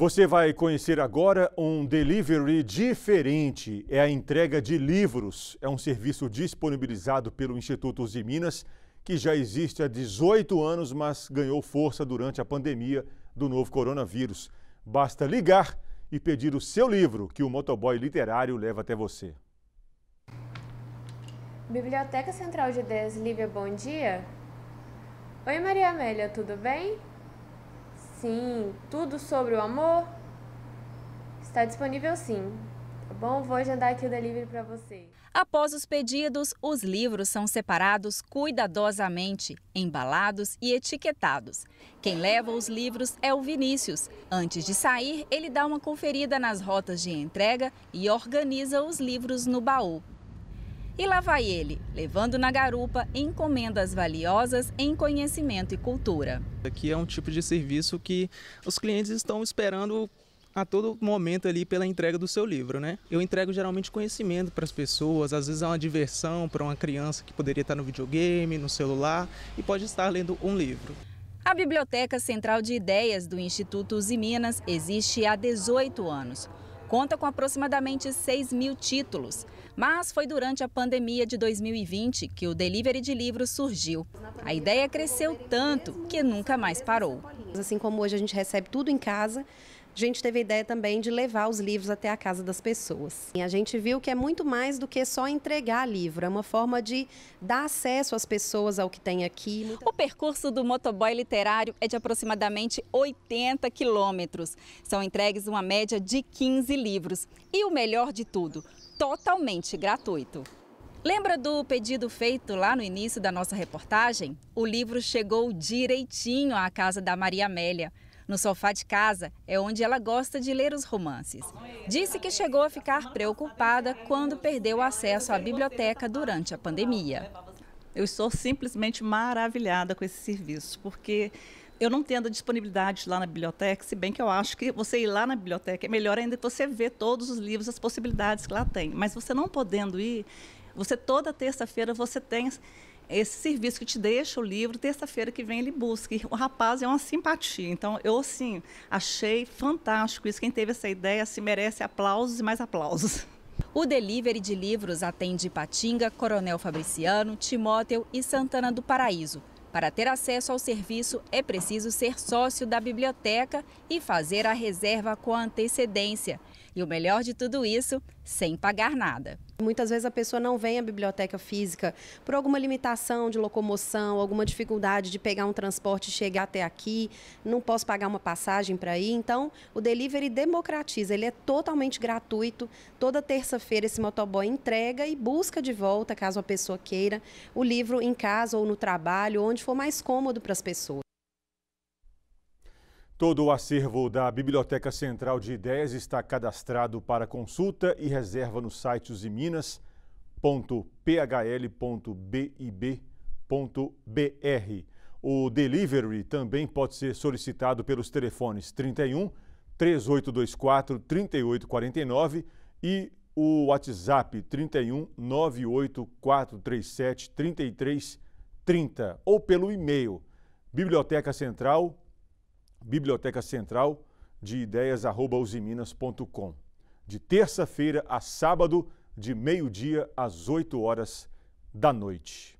Você vai conhecer agora um delivery diferente. É a entrega de livros. É um serviço disponibilizado pelo Instituto Uzi Minas, que já existe há 18 anos, mas ganhou força durante a pandemia do novo coronavírus. Basta ligar e pedir o seu livro, que o motoboy literário leva até você. Biblioteca Central de Ideias Lívia, bom dia. Oi Maria Amélia, tudo bem? Sim, tudo sobre o amor está disponível sim. Tá bom? Vou agendar aqui o delivery para você. Após os pedidos, os livros são separados cuidadosamente, embalados e etiquetados. Quem leva os livros é o Vinícius. Antes de sair, ele dá uma conferida nas rotas de entrega e organiza os livros no baú. E lá vai ele, levando na garupa encomendas valiosas em conhecimento e cultura. Aqui é um tipo de serviço que os clientes estão esperando a todo momento ali pela entrega do seu livro, né? Eu entrego geralmente conhecimento para as pessoas, às vezes é uma diversão para uma criança que poderia estar tá no videogame, no celular e pode estar lendo um livro. A Biblioteca Central de Ideias do Instituto Uzi Minas existe há 18 anos conta com aproximadamente 6 mil títulos. Mas foi durante a pandemia de 2020 que o delivery de livros surgiu. A ideia cresceu tanto que nunca mais parou. Assim como hoje a gente recebe tudo em casa, a gente teve a ideia também de levar os livros até a casa das pessoas. E a gente viu que é muito mais do que só entregar livro, é uma forma de dar acesso às pessoas ao que tem aqui. O percurso do motoboy literário é de aproximadamente 80 quilômetros. São entregues uma média de 15 livros. E o melhor de tudo, totalmente gratuito. Lembra do pedido feito lá no início da nossa reportagem? O livro chegou direitinho à casa da Maria Amélia. No sofá de casa é onde ela gosta de ler os romances. Disse que chegou a ficar preocupada quando perdeu o acesso à biblioteca durante a pandemia. Eu estou simplesmente maravilhada com esse serviço, porque eu não tendo a disponibilidade lá na biblioteca, se bem que eu acho que você ir lá na biblioteca é melhor ainda que você ver todos os livros, as possibilidades que lá tem. Mas você não podendo ir, você toda terça-feira você tem esse serviço que te deixa o livro, terça-feira que vem ele busca. E o rapaz é uma simpatia. Então, eu, assim, achei fantástico isso. Quem teve essa ideia, se assim, merece aplausos e mais aplausos. O delivery de livros atende Patinga, Coronel Fabriciano, Timóteo e Santana do Paraíso. Para ter acesso ao serviço, é preciso ser sócio da biblioteca e fazer a reserva com antecedência. E o melhor de tudo isso, sem pagar nada. Muitas vezes a pessoa não vem à biblioteca física por alguma limitação de locomoção, alguma dificuldade de pegar um transporte e chegar até aqui, não posso pagar uma passagem para ir. Então, o delivery democratiza, ele é totalmente gratuito. Toda terça-feira esse motoboy entrega e busca de volta, caso a pessoa queira, o livro em casa ou no trabalho, onde for mais cômodo para as pessoas. Todo o acervo da Biblioteca Central de Ideias está cadastrado para consulta e reserva no site usiminas.phl.bib.br. O delivery também pode ser solicitado pelos telefones 31 3824 3849 e o WhatsApp 31 98437 3330 ou pelo e-mail biblioteca central biblioteca central de usiminas.com. De terça-feira a sábado, de meio-dia às 8 horas da noite.